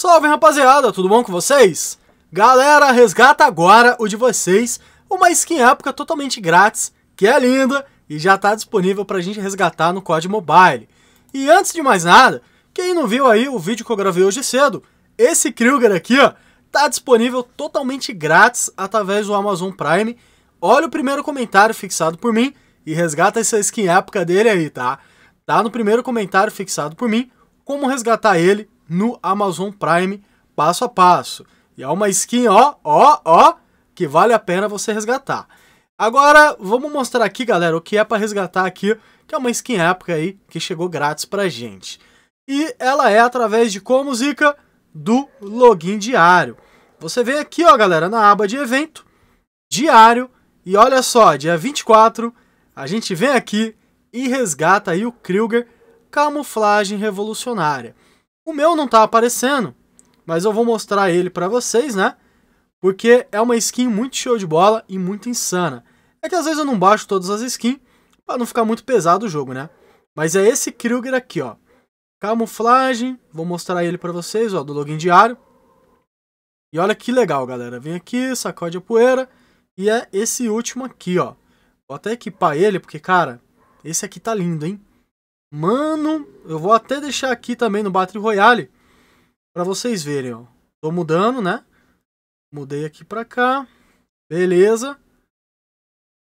Salve rapaziada, tudo bom com vocês? Galera, resgata agora o de vocês, uma skin época totalmente grátis, que é linda e já está disponível para a gente resgatar no COD Mobile. E antes de mais nada, quem não viu aí o vídeo que eu gravei hoje cedo, esse Kruger aqui ó, tá disponível totalmente grátis através do Amazon Prime. Olha o primeiro comentário fixado por mim e resgata essa skin época dele aí, tá? Tá no primeiro comentário fixado por mim, como resgatar ele no Amazon Prime passo a passo. E é uma skin, ó, ó, ó, que vale a pena você resgatar. Agora, vamos mostrar aqui, galera, o que é para resgatar aqui, que é uma skin época aí, que chegou grátis pra gente. E ela é através de como, Zica? Do login diário. Você vem aqui, ó, galera, na aba de evento, diário, e olha só, dia 24, a gente vem aqui e resgata aí o Kruger Camuflagem Revolucionária. O meu não tá aparecendo, mas eu vou mostrar ele para vocês, né? Porque é uma skin muito show de bola e muito insana. É que às vezes eu não baixo todas as skins para não ficar muito pesado o jogo, né? Mas é esse Kruger aqui, ó. Camuflagem, vou mostrar ele para vocês, ó, do login diário. E olha que legal, galera. Vem aqui, sacode a poeira. E é esse último aqui, ó. Vou até equipar ele, porque, cara, esse aqui tá lindo, hein? Mano, eu vou até deixar aqui também no Battle Royale para vocês verem, ó. Tô mudando, né? Mudei aqui para cá. Beleza.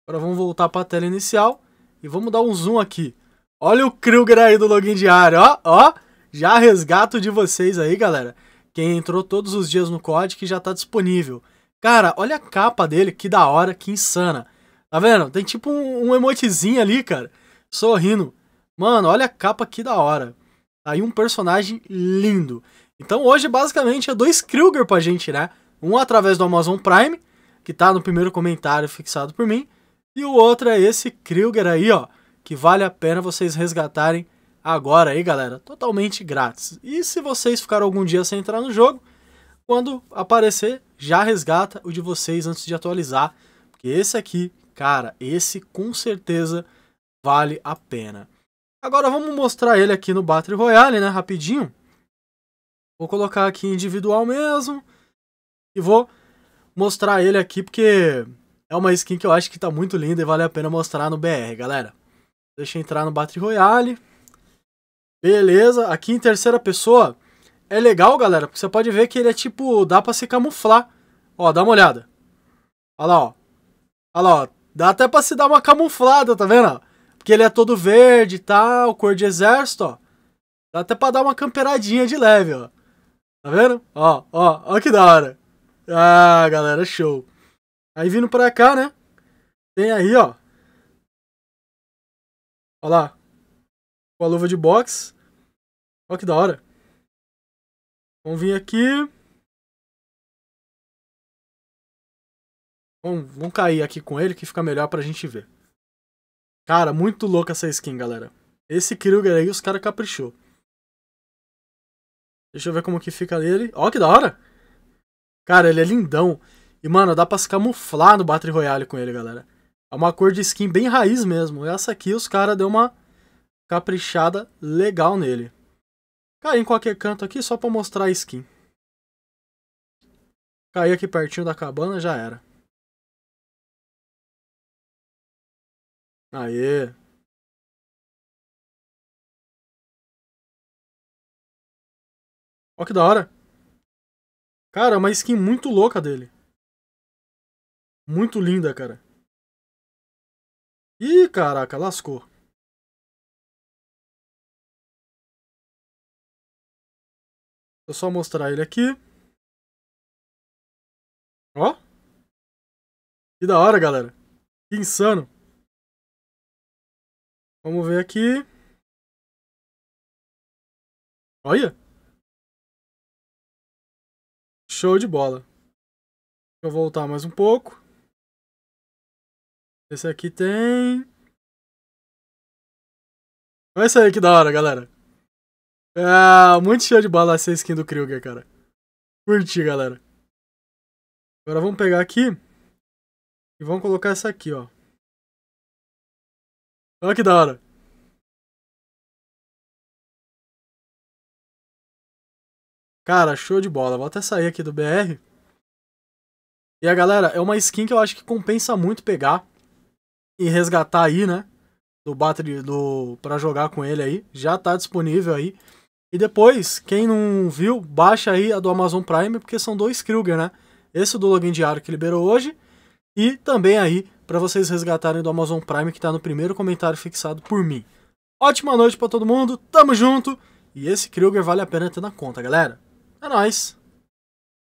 Agora vamos voltar para a tela inicial e vamos dar um zoom aqui. Olha o Kruger aí do login diário, ó, ó. Já resgato de vocês aí, galera. Quem entrou todos os dias no COD que já tá disponível. Cara, olha a capa dele, que da hora, que insana. Tá vendo? Tem tipo um, um emotezinho ali, cara, sorrindo. Mano, olha a capa que da hora. Tá aí um personagem lindo. Então hoje basicamente é dois Kruger pra gente, né? Um através do Amazon Prime, que tá no primeiro comentário fixado por mim, e o outro é esse Kruger aí, ó, que vale a pena vocês resgatarem agora aí, galera, totalmente grátis. E se vocês ficaram algum dia sem entrar no jogo, quando aparecer, já resgata o de vocês antes de atualizar, porque esse aqui, cara, esse com certeza vale a pena. Agora vamos mostrar ele aqui no Battle Royale, né, rapidinho. Vou colocar aqui individual mesmo e vou mostrar ele aqui porque é uma skin que eu acho que tá muito linda e vale a pena mostrar no BR, galera. Deixa eu entrar no Battle Royale. Beleza, aqui em terceira pessoa é legal, galera, porque você pode ver que ele é tipo, dá pra se camuflar. Ó, dá uma olhada. Olha lá, ó. Olha lá, ó. Dá até pra se dar uma camuflada, tá vendo? Porque ele é todo verde e tal, cor de exército, ó. Dá até pra dar uma camperadinha de leve, ó. Tá vendo? Ó, ó, ó que da hora. Ah, galera, show. Aí vindo pra cá, né? Tem aí, ó. Ó lá. Com a luva de boxe. Ó que da hora. Vamos vir aqui. Vamos, vamos cair aqui com ele que fica melhor pra gente ver. Cara, muito louca essa skin, galera. Esse Kruger aí, os caras caprichou. Deixa eu ver como que fica ele. Ó, que da hora! Cara, ele é lindão. E, mano, dá pra se camuflar no Battle Royale com ele, galera. É uma cor de skin bem raiz mesmo. Essa aqui, os caras deu uma caprichada legal nele. Cai em qualquer canto aqui só pra mostrar a skin. Caí aqui pertinho da cabana, já era. Aê! Ó que da hora. Cara, é uma skin muito louca dele. Muito linda, cara. Ih, caraca, lascou. Vou só mostrar ele aqui. Ó. Que da hora, galera. Que insano. Vamos ver aqui. Olha! Show de bola. Vou voltar mais um pouco. Esse aqui tem... Olha isso aí que da hora, galera. Ah, muito show de bola essa skin do Kruger, cara. Curti, galera. Agora vamos pegar aqui e vamos colocar essa aqui, ó. Olha que da hora. Cara, show de bola. Vou até sair aqui do BR. E a galera, é uma skin que eu acho que compensa muito pegar e resgatar aí, né? Do Battery, do para jogar com ele aí. Já tá disponível aí. E depois, quem não viu, baixa aí a do Amazon Prime, porque são dois Kruger, né? Esse do login diário que liberou hoje e também aí para vocês resgatarem do Amazon Prime que tá no primeiro comentário fixado por mim. Ótima noite para todo mundo, tamo junto e esse Kruger vale a pena ter na conta, galera. É nóis!